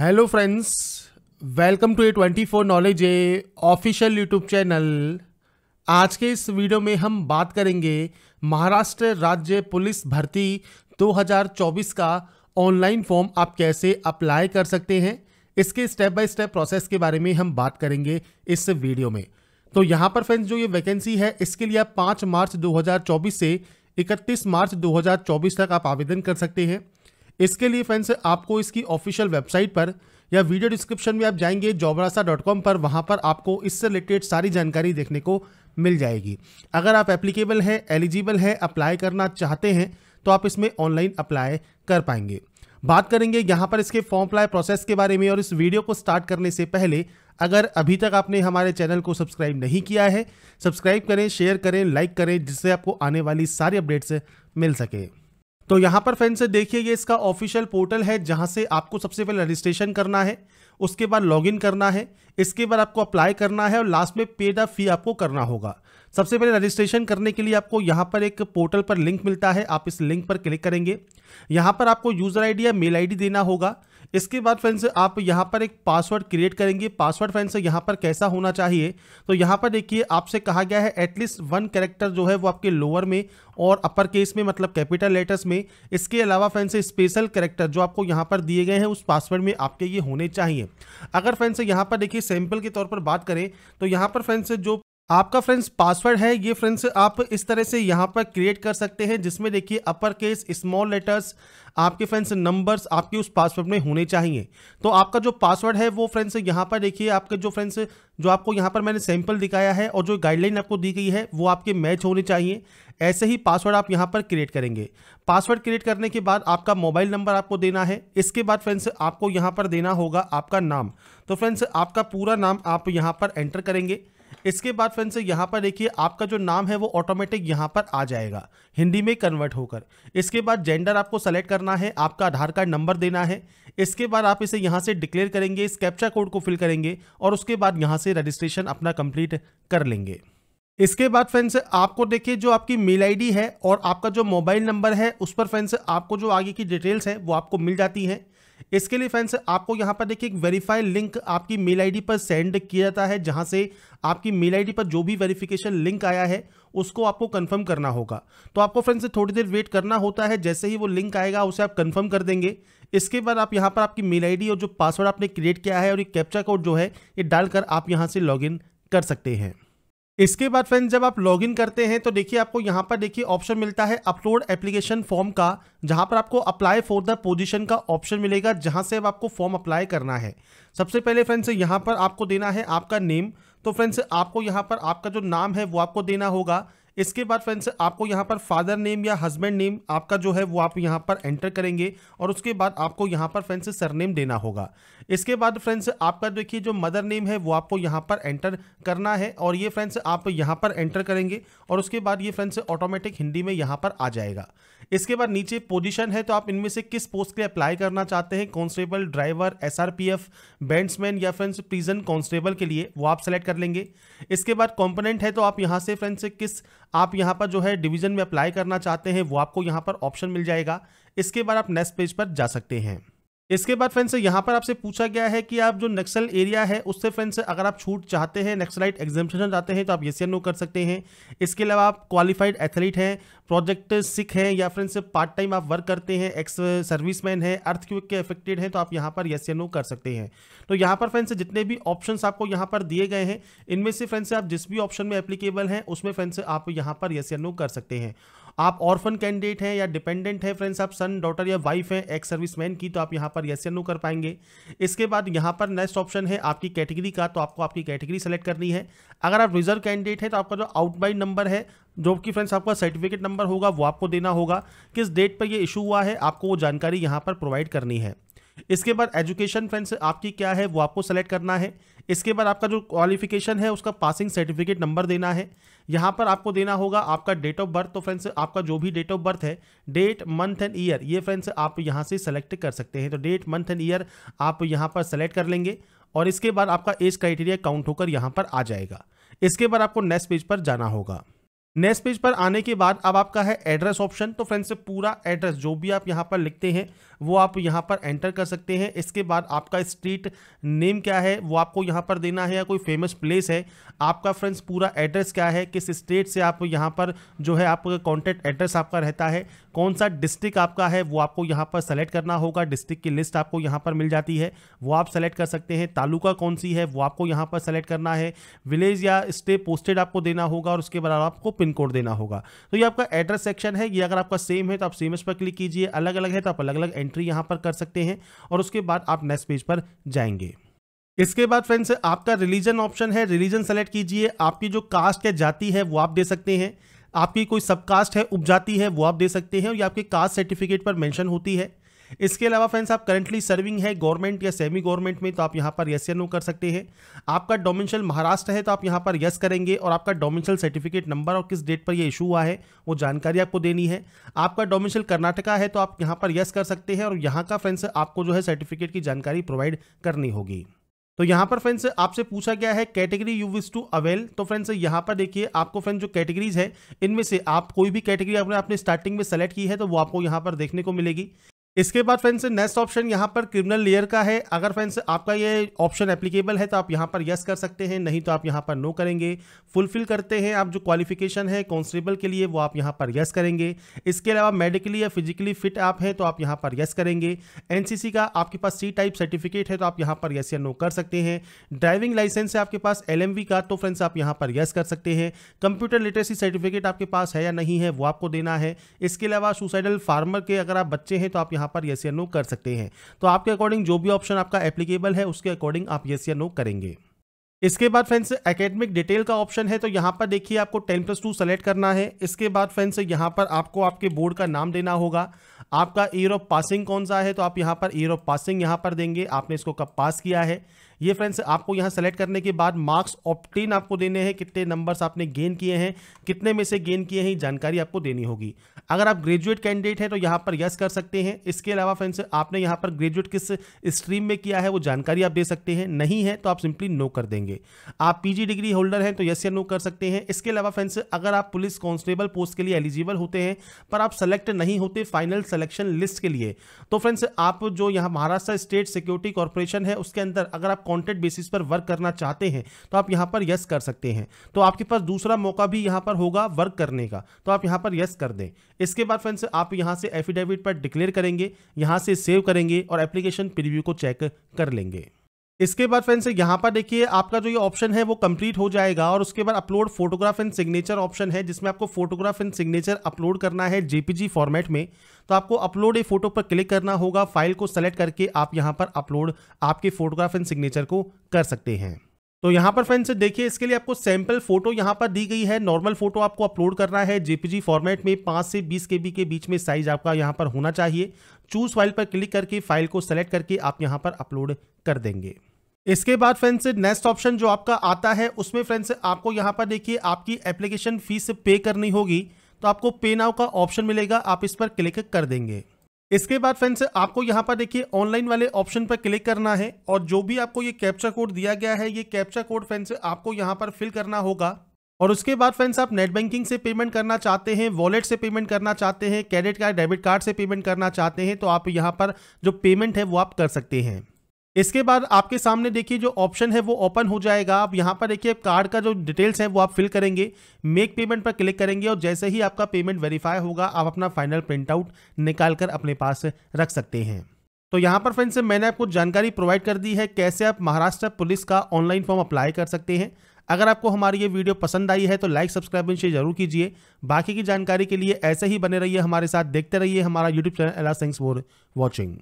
hello friends welcome to a twenty four knowledge a official YouTube channel आज के इस video में हम बात करेंगे महाराष्ट्र राज्य पुलिस भर्ती 2024 का ऑनलाइन फॉर्म आप कैसे अप्लाई कर सकते हैं इसके स्टेप बाय स्टेप प्रोसेस के बारे में हम बात करेंगे इस वीडियो में तो यहाँ पर फ्रेंड्स जो ये वैकेंसी है इसके लिए आप पाँच मार्च दो से इकतीस मार्च दो तक आप आवेदन कर सकते हैं इसके लिए फ्रेंड्स आपको इसकी ऑफिशियल वेबसाइट पर या वीडियो डिस्क्रिप्शन में आप जाएंगे जॉबरासा डॉट कॉम पर वहाँ पर आपको इससे रिलेटेड सारी जानकारी देखने को मिल जाएगी अगर आप एप्लीकेबल हैं एलिजिबल हैं अप्लाई करना चाहते हैं तो आप इसमें ऑनलाइन अप्लाई कर पाएंगे बात करेंगे यहाँ पर इसके फॉर्म अप्लाई प्रोसेस के बारे में और इस वीडियो को स्टार्ट करने से पहले अगर अभी तक आपने हमारे चैनल को सब्सक्राइब नहीं किया है सब्सक्राइब करें शेयर करें लाइक करें जिससे आपको आने वाली सारी अपडेट्स मिल सके तो यहाँ पर फ्रेंड्स देखिए ये इसका ऑफिशियल पोर्टल है जहाँ से आपको सबसे पहले रजिस्ट्रेशन करना है उसके बाद लॉगिन करना है इसके बाद आपको अप्लाई करना है और लास्ट में पे द फी आपको करना होगा सबसे पहले रजिस्ट्रेशन करने के लिए आपको यहाँ पर एक पोर्टल पर लिंक मिलता है आप इस लिंक पर क्लिक करेंगे यहाँ पर आपको यूज़र आईडी या मेल आईडी देना होगा इसके बाद फ्रेंड्स आप यहाँ पर एक पासवर्ड क्रिएट करेंगे पासवर्ड फ्रेंड्स यहाँ पर कैसा होना चाहिए तो यहाँ पर देखिए आपसे कहा गया है एटलीस्ट वन कैरेक्टर जो है वो आपके लोअर में और अपर केस में मतलब कैपिटल लेटर्स में इसके अलावा फ्रेंड्स स्पेशल कैरेक्टर जो आपको यहाँ पर दिए गए हैं उस पासवर्ड में आपके ये होने चाहिए अगर फ्रेंड्स यहाँ पर देखिए सैम्पल के तौर पर बात करें तो यहाँ पर फ्रेंड्स जो आपका फ्रेंड्स पासवर्ड है ये फ्रेंड्स आप इस तरह से यहाँ पर क्रिएट कर सकते हैं जिसमें देखिए अपर केस स्मॉल लेटर्स आपके फ्रेंड्स नंबर्स आपके उस पासवर्ड में होने चाहिए तो आपका जो पासवर्ड है वो फ्रेंड्स यहाँ पर देखिए आपके जो फ्रेंड्स जो आपको यहाँ पर मैंने सैंपल दिखाया है और जो गाइडलाइन आपको दी गई है वो आपके मैच होने चाहिए ऐसे ही पासवर्ड आप यहाँ पर क्रिएट करेंगे पासवर्ड क्रिएट करने के बाद आपका मोबाइल नंबर आपको देना है इसके बाद फ्रेंड्स आपको यहाँ पर देना होगा आपका नाम तो फ्रेंड्स आपका पूरा नाम आप यहाँ पर एंटर करेंगे इसके बाद फ्रेंड्स यहाँ पर देखिए आपका जो नाम है वो ऑटोमेटिक यहाँ पर आ जाएगा हिंदी में कन्वर्ट होकर इसके बाद जेंडर आपको सेलेक्ट करना है आपका आधार कार्ड नंबर देना है इसके बाद आप इसे यहाँ से डिक्लेयर करेंगे इस कैप्चा कोड को फिल करेंगे और उसके बाद यहाँ से रजिस्ट्रेशन अपना कंप्लीट कर लेंगे इसके बाद फ्रेंड्स आपको देखिए जो आपकी मेल आईडी है और आपका जो मोबाइल नंबर है उस पर फ्रेंड्स आपको जो आगे की डिटेल्स है वो आपको मिल जाती हैं इसके लिए फ्रेंड्स आपको यहाँ पर देखिए एक वेरीफाई लिंक आपकी मेल आईडी पर सेंड किया जाता है जहाँ से आपकी मेल आईडी पर जो भी वेरिफिकेशन लिंक आया है उसको आपको कंफर्म करना होगा तो आपको फ्रेंड्स थोड़ी देर वेट करना होता है जैसे ही वो लिंक आएगा उसे आप कंफर्म कर देंगे इसके बाद आप यहाँ पर आपकी मेल आई और जो पासवर्ड आपने क्रिएट किया है और ये कैप्चा कोड जो है ये डालकर आप यहाँ से लॉग कर सकते हैं इसके बाद फ्रेंड्स जब आप लॉगिन करते हैं तो देखिए आपको यहाँ पर देखिए ऑप्शन मिलता है अपलोड एप्लीकेशन फॉर्म का जहाँ पर आपको अप्लाई फॉर द पोजीशन का ऑप्शन मिलेगा जहाँ से अब आपको फॉर्म अप्लाई करना है सबसे पहले फ्रेंड्स यहाँ पर आपको देना है आपका नेम तो फ्रेंड्स आपको यहाँ पर आपका जो नाम है वो आपको देना होगा इसके बाद फ्रेंड्स आपको यहाँ पर फादर नेम या हस्बैंड नेम आपका जो है वो आप यहाँ पर एंटर करेंगे और उसके बाद आपको यहाँ पर फ्रेंड्स सरनेम देना होगा इसके बाद फ्रेंड्स आपका देखिए जो मदर नेम है वो आपको यहाँ पर एंटर करना है और ये फ्रेंड्स आप यहाँ पर एंटर करेंगे और उसके बाद ये फ्रेंड्स ऑटोमेटिक हिंदी में यहाँ पर आ जाएगा इसके बाद नीचे पोजीशन है तो आप इनमें से किस पोस्ट के लिए अप्लाई करना चाहते हैं कांस्टेबल ड्राइवर एसआरपीएफ बैंड्समैन या फ्रेंड्स प्रिजन कांस्टेबल के लिए वो आप सेलेक्ट कर लेंगे इसके बाद कंपोनेंट है तो आप यहाँ से फ्रेंड्स किस आप यहाँ पर जो है डिवीज़न में अप्लाई करना चाहते हैं वो आपको यहाँ पर ऑप्शन मिल जाएगा इसके बाद आप नेक्स्ट पेज पर जा सकते हैं इसके बाद फ्रेंड्स यहाँ पर आपसे पूछा गया है कि आप जो नक्सल एरिया है उससे फ्रेंड्स अगर आप छूट चाहते हैं नक्सलाइट एग्जामेशन चाहते हैं तो आप ये या नो कर सकते हैं इसके अलावा आप क्वालिफाइड एथलीट हैं प्रोजेक्ट सिख हैं या फ्रेंड्स पार्ट टाइम आप वर्क करते हैं एक्स सर्विसमैन हैं अर्थ क्यूक के अफेक्टेड हैं तो आप यहाँ पर ये या नो कर सकते हैं तो यहाँ पर फ्रेंड्स जितने भी ऑप्शन आपको यहाँ पर दिए गए हैं इनमें से फ्रेंड्स आप जिस भी ऑप्शन में एप्लीकेबल हैं उसमें फ्रेंड्स आप यहाँ पर ये या नो कर सकते हैं आप ऑर्फन कैंडिडेट हैं या डिपेंडेंट हैं फ्रेंड्स आप सन डॉटर या वाइफ हैं एक्स सर्विसमैन की तो आप यहाँ पर यस या नो कर पाएंगे इसके बाद यहाँ पर नेक्स्ट ऑप्शन है आपकी कैटेगरी का तो आपको आपकी कैटेगरी सेलेक्ट करनी है अगर आप रिजर्व कैंडिडेट हैं तो आपका जो आउटबाइन नंबर है जो कि फ्रेंड्स आपका सर्टिफिकेट नंबर होगा वो आपको देना होगा किस डेट पर ये इशू हुआ है आपको वो जानकारी यहाँ पर प्रोवाइड करनी है इसके बाद एजुकेशन फ्रेंड्स आपकी क्या है वो आपको सेलेक्ट करना है इसके बाद आपका जो क्वालिफिकेशन है उसका पासिंग सर्टिफिकेट नंबर देना है यहाँ पर आपको देना होगा आपका डेट ऑफ बर्थ तो फ्रेंड्स आपका जो भी डेट ऑफ बर्थ है डेट मंथ एंड ईयर ये फ्रेंड्स आप यहाँ से सेलेक्ट कर सकते हैं तो डेट मंथ एंड ईयर आप यहाँ पर सेलेक्ट कर लेंगे और इसके बाद आपका एज क्राइटेरिया काउंट होकर यहाँ पर आ जाएगा इसके बाद आपको नेक्स्ट पेज पर जाना होगा नेक्स्ट पेज पर आने के बाद अब आपका है एड्रेस ऑप्शन तो फ्रेंड्स पूरा एड्रेस जो भी आप यहाँ पर लिखते हैं वो आप यहाँ पर एंटर कर सकते हैं इसके बाद आपका स्ट्रीट नेम क्या है वो आपको यहाँ पर देना है या कोई फेमस प्लेस है आपका फ्रेंड्स पूरा एड्रेस क्या है किस स्टेट से आप यहाँ पर जो है आपका कॉन्टैक्ट एड्रेस आपका रहता है कौन सा डिस्ट्रिक्ट आपका है वो आपको यहाँ पर सेलेक्ट करना होगा डिस्ट्रिक्ट की लिस्ट आपको यहाँ पर मिल जाती है वो आप सेलेक्ट कर सकते हैं तालुका कौन सी है वो आपको यहाँ पर सेलेक्ट करना है विलेज या स्टे पोस्टेड आपको देना होगा और उसके बाद आपको पिन कोड देना होगा तो ये आपका एड्रेस सेक्शन है ये अगर आपका सेम है तो आप सेम इस पर क्लिक कीजिए अलग अलग है तो आप अलग अलग एंट्री यहाँ पर कर सकते हैं और उसके बाद आप नेक्स्ट पेज पर जाएंगे इसके बाद फ्रेंड्स आपका रिलीजन ऑप्शन है रिलीजन सेलेक्ट कीजिए आपकी जो कास्ट या जाति है वो आप दे सकते हैं आपकी कोई सबकास्ट है उपजाति है वो आप दे सकते हैं और ये आपके कास्ट सर्टिफिकेट पर मेंशन होती है इसके अलावा फ्रेंड्स आप करंटली सर्विंग है गवर्नमेंट या सेमी गवर्नमेंट में तो आप यहाँ पर यस या नो कर सकते हैं आपका डोमिनशल महाराष्ट्र है तो आप यहाँ पर यस करेंगे और आपका डोमिनशल सर्टिफिकेट नंबर और किस डेट पर ये इशू हुआ है वो जानकारी आपको देनी है आपका डोमिनशल कर्नाटका है तो आप यहाँ पर यस कर सकते हैं और यहाँ का फ्रेंड्स आपको जो है सर्टिफिकेट की जानकारी प्रोवाइड करनी होगी तो यहाँ पर फ्रेंड्स आपसे पूछा गया है category you wish to avail तो फ्रेंड्स यहां पर देखिए आपको फ्रेंड्स जो कैटेगरीज है इनमें से आप कोई भी कैटेगरी आपने अपने स्टार्टिंग में सेलेक्ट की है तो वो आपको यहां पर देखने को मिलेगी इसके बाद फ्रेंड्स नेक्स्ट ऑप्शन यहाँ पर क्रिमिनल लेयर का है अगर फ्रेंड्स आपका ये ऑप्शन एप्लीकेबल है तो आप यहाँ पर यस कर सकते हैं नहीं तो आप यहाँ पर नो करेंगे फुलफिल करते हैं आप जो क्वालिफिकेशन है कॉन्स्टेबल के लिए वो आप यहाँ पर यस करेंगे इसके अलावा मेडिकली या फिजिकली फिट आप हैं तो आप यहाँ पर यस करेंगे एन का आपके पास सी टाइप सर्टिफिकेट है तो आप यहाँ पर यस या नो कर सकते हैं ड्राइविंग लाइसेंस है आपके पास एल का तो फ्रेंड्स आप यहाँ पर यस कर सकते हैं कंप्यूटर लिटरेसी सर्टिफिकेट आपके पास है या नहीं है वो आपको देना है इसके अलावा सुसाइडल फार्मर के अगर आप बच्चे हैं तो आप यहाँ यहाँ पर यस या नो कर सकते हैं तो आपके अकॉर्डिंग जो भी ऑप्शन आपका एप्लीकेबल है उसके अकॉर्डिंग आप यस या नो करेंगे इसके बाद फ्रेंड्स एकेडमिक डिटेल का ऑप्शन है तो यहाँ पर देखिए आपको टेन प्लस टू सेलेक्ट करना है इसके बाद फ्रेंड्स यहाँ पर आपको आपके बोर्ड का नाम देना होगा आपका ईयर ऑफ पासिंग कौन सा है तो आप यहाँ पर ईयर ऑफ पासिंग यहाँ पर देंगे आपने इसको कब पास किया है ये फ्रेंड्स आपको यहाँ सेलेक्ट करने के बाद मार्क्स ऑप्टेन आपको देने हैं कितने नंबर्स आपने गेन किए हैं कितने में से गेन किए हैं जानकारी आपको देनी होगी अगर आप ग्रेजुएट कैंडिडेट हैं तो यहाँ पर यस कर सकते हैं इसके अलावा फ्रेंड्स आपने यहाँ पर ग्रेजुएट किस स्ट्रीम में किया है वो जानकारी आप दे सकते हैं नहीं है तो आप सिंपली नो कर देंगे आप पी डिग्री होल्डर हैं तो यस या नो कर सकते हैं इसके अलावा फ्रेंड्स अगर आप पुलिस कॉन्स्टेबल पोस्ट के लिए एलिजिबल होते हैं पर आप सेलेक्ट नहीं होते फाइनल सेलेक्शन लिस्ट के लिए तो फ्रेंड्स आप जो यहाँ महाराष्ट्र स्टेट सिक्योरिटी कॉर्पोरेशन है उसके अंदर अगर आप कॉन्ट्रैक्ट बेसिस पर वर्क करना चाहते हैं तो आप यहाँ पर यस कर सकते हैं तो आपके पास दूसरा मौका भी यहाँ पर होगा वर्क करने का तो आप यहाँ पर यस कर दें इसके बाद फ्रेंड्स आप यहाँ से एफिडेविट पर डिक्लेयर करेंगे यहाँ से सेव करेंगे और एप्लीकेशन प्रिव्यू को चेक कर लेंगे इसके बाद फ्रेंड्स यहाँ पर देखिए आपका जो ये ऑप्शन है वो कंप्लीट हो जाएगा और उसके बाद upload photograph and signature option है जिसमें आपको फोटोग्राफ एंड सिग्नेचर अपलोड करना है जेपीजी फॉर्मेट में तो आपको अपलोड ए फोटो पर क्लिक करना होगा फाइल को सेलेक्ट करके आप यहाँ पर अपलोड आपके फोटोग्राफ एंड सिग्नेचर को कर सकते हैं तो यहाँ पर फ्रेंड्स देखिए इसके लिए आपको सैम्पल फोटो यहाँ पर दी गई है नॉर्मल फोटो आपको अपलोड करना है जेपीजी फॉर्मेट में पाँच से बीस के के बीच में साइज आपका यहाँ पर होना चाहिए चूज फाइल पर क्लिक करके फाइल को सेलेक्ट करके आप यहाँ पर अपलोड कर देंगे इसके बाद फ्रेंड्स नेक्स्ट ऑप्शन जो आपका आता है उसमें फ्रेंड्स आपको यहाँ पर देखिए आपकी एप्लीकेशन फीस पे करनी होगी तो आपको पे नाउ का ऑप्शन मिलेगा आप इस पर क्लिक कर देंगे इसके बाद फ्रेंड्स आपको यहाँ पर देखिए ऑनलाइन वाले ऑप्शन पर क्लिक करना है और जो भी आपको ये कैप्चा कोड दिया गया है ये कैप्चा कोड फ्रेंड्स आपको यहाँ पर फिल करना होगा और उसके बाद फ्रेंड्स आप नेट बैंकिंग से पेमेंट करना चाहते हैं वॉलेट से पेमेंट करना चाहते हैं क्रेडिट कार्ड डेबिट कार्ड से पेमेंट करना चाहते हैं तो आप यहाँ पर जो पेमेंट है वो आप कर सकते हैं इसके बाद आपके सामने देखिए जो ऑप्शन है वो ओपन हो जाएगा आप यहाँ पर देखिए कार्ड का जो डिटेल्स है वो आप फिल करेंगे मेक पेमेंट पर क्लिक करेंगे और जैसे ही आपका पेमेंट वेरीफाई होगा आप अपना फाइनल प्रिंटआउट निकाल कर अपने पास रख सकते हैं तो यहाँ पर फ्रेंड्स मैंने आपको जानकारी प्रोवाइड कर दी है कैसे आप महाराष्ट्र पुलिस का ऑनलाइन फॉर्म अप्लाई कर सकते हैं अगर आपको हमारी ये वीडियो पसंद आई है तो लाइक सब्सक्राइब इन शेयर जरूर कीजिए बाकी की जानकारी के लिए ऐसे ही बने रहिए हमारे साथ देखते रहिए हमारा यूट्यूब चैनल एला सिंग्स फॉर वॉचिंग